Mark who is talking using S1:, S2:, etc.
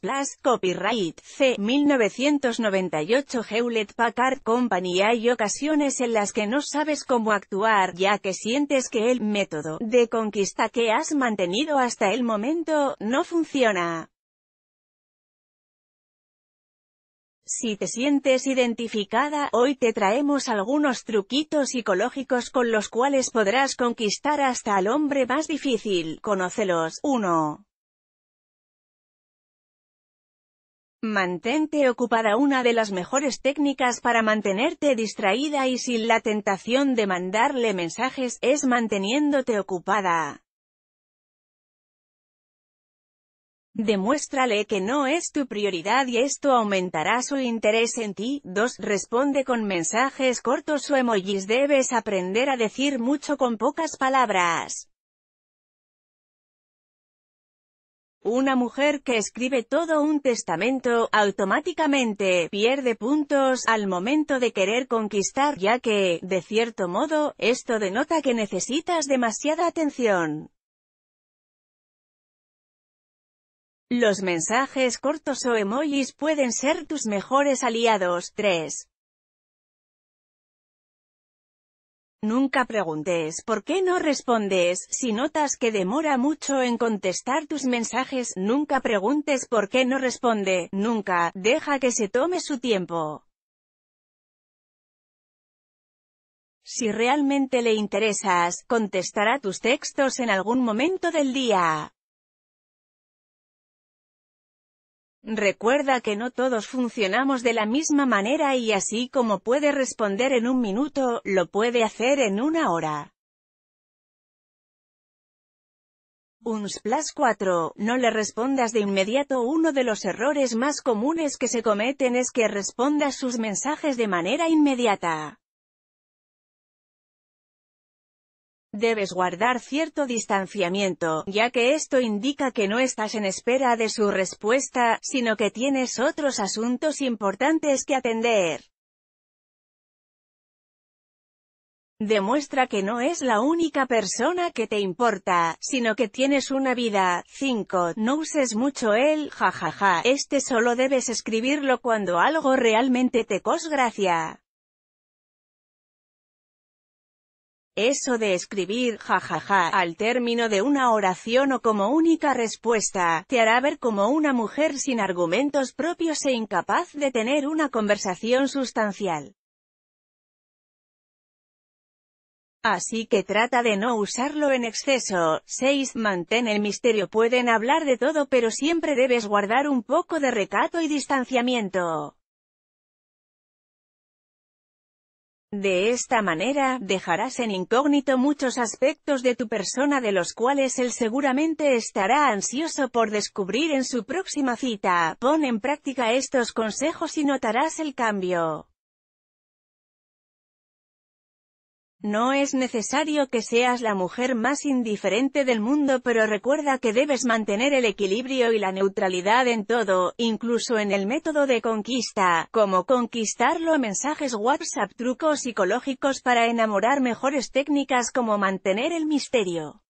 S1: Plus, copyright, C. 1998 Hewlett Packard Company Hay ocasiones en las que no sabes cómo actuar, ya que sientes que el método de conquista que has mantenido hasta el momento, no funciona. Si te sientes identificada, hoy te traemos algunos truquitos psicológicos con los cuales podrás conquistar hasta al hombre más difícil. Conócelos. 1. Mantente ocupada Una de las mejores técnicas para mantenerte distraída y sin la tentación de mandarle mensajes, es manteniéndote ocupada. Demuéstrale que no es tu prioridad y esto aumentará su interés en ti. 2. Responde con mensajes cortos o emojis. Debes aprender a decir mucho con pocas palabras. Una mujer que escribe todo un testamento, automáticamente, pierde puntos, al momento de querer conquistar, ya que, de cierto modo, esto denota que necesitas demasiada atención. Los mensajes cortos o emojis pueden ser tus mejores aliados. 3. Nunca preguntes por qué no respondes, si notas que demora mucho en contestar tus mensajes, nunca preguntes por qué no responde, nunca, deja que se tome su tiempo. Si realmente le interesas, contestará tus textos en algún momento del día. Recuerda que no todos funcionamos de la misma manera y así como puede responder en un minuto, lo puede hacer en una hora. Un 4, no le respondas de inmediato Uno de los errores más comunes que se cometen es que respondas sus mensajes de manera inmediata. Debes guardar cierto distanciamiento, ya que esto indica que no estás en espera de su respuesta, sino que tienes otros asuntos importantes que atender. Demuestra que no es la única persona que te importa, sino que tienes una vida. 5. No uses mucho él, jajaja. Este solo debes escribirlo cuando algo realmente te cosgracia. gracia. Eso de escribir jajaja al término de una oración o como única respuesta, te hará ver como una mujer sin argumentos propios e incapaz de tener una conversación sustancial. Así que trata de no usarlo en exceso. 6. Mantén el misterio. Pueden hablar de todo pero siempre debes guardar un poco de recato y distanciamiento. De esta manera, dejarás en incógnito muchos aspectos de tu persona de los cuales él seguramente estará ansioso por descubrir en su próxima cita. Pon en práctica estos consejos y notarás el cambio. No es necesario que seas la mujer más indiferente del mundo pero recuerda que debes mantener el equilibrio y la neutralidad en todo, incluso en el método de conquista, como conquistarlo mensajes WhatsApp trucos psicológicos para enamorar mejores técnicas como mantener el misterio.